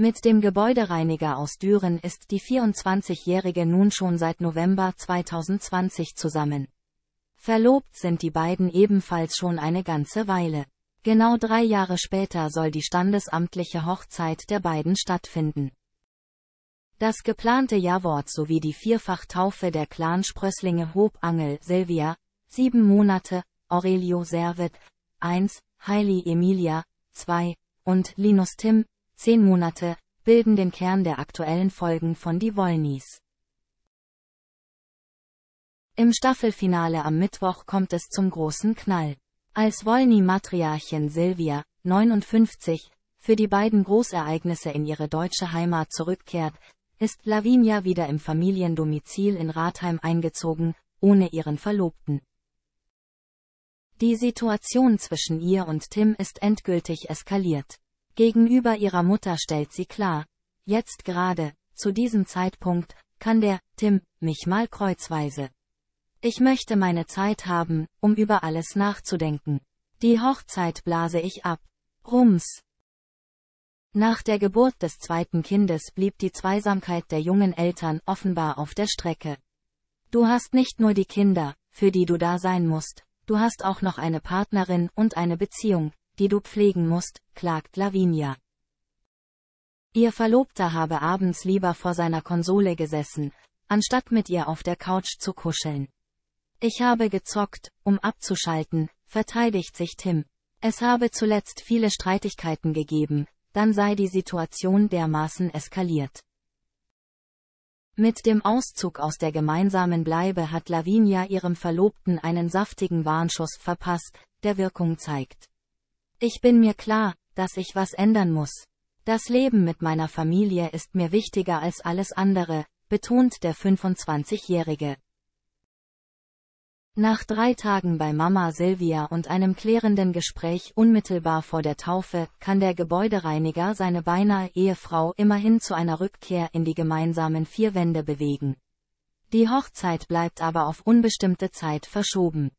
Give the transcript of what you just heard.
Mit dem Gebäudereiniger aus Düren ist die 24-Jährige nun schon seit November 2020 zusammen. Verlobt sind die beiden ebenfalls schon eine ganze Weile. Genau drei Jahre später soll die standesamtliche Hochzeit der beiden stattfinden. Das geplante Jawort sowie die Vierfachtaufe der Clansprösslinge Hobangel Silvia, sieben Monate, Aurelio Servet, 1, Heili Emilia, 2, und Linus Tim, zehn Monate, bilden den Kern der aktuellen Folgen von Die Wollnies. Im Staffelfinale am Mittwoch kommt es zum großen Knall. Als Wollny-Matriarchin Silvia, 59, für die beiden Großereignisse in ihre deutsche Heimat zurückkehrt, ist Lavinia wieder im Familiendomizil in Rathheim eingezogen, ohne ihren Verlobten. Die Situation zwischen ihr und Tim ist endgültig eskaliert. Gegenüber ihrer Mutter stellt sie klar, jetzt gerade, zu diesem Zeitpunkt, kann der Tim mich mal kreuzweise. Ich möchte meine Zeit haben, um über alles nachzudenken. Die Hochzeit blase ich ab. Rums. Nach der Geburt des zweiten Kindes blieb die Zweisamkeit der jungen Eltern offenbar auf der Strecke. Du hast nicht nur die Kinder, für die du da sein musst, du hast auch noch eine Partnerin und eine Beziehung, die du pflegen musst, klagt Lavinia. Ihr Verlobter habe abends lieber vor seiner Konsole gesessen, anstatt mit ihr auf der Couch zu kuscheln. Ich habe gezockt, um abzuschalten, verteidigt sich Tim. Es habe zuletzt viele Streitigkeiten gegeben, dann sei die Situation dermaßen eskaliert. Mit dem Auszug aus der gemeinsamen Bleibe hat Lavinia ihrem Verlobten einen saftigen Warnschuss verpasst, der Wirkung zeigt. Ich bin mir klar, dass ich was ändern muss. Das Leben mit meiner Familie ist mir wichtiger als alles andere, betont der 25-Jährige. Nach drei Tagen bei Mama Silvia und einem klärenden Gespräch unmittelbar vor der Taufe, kann der Gebäudereiniger seine beinahe Ehefrau immerhin zu einer Rückkehr in die gemeinsamen vier Wände bewegen. Die Hochzeit bleibt aber auf unbestimmte Zeit verschoben.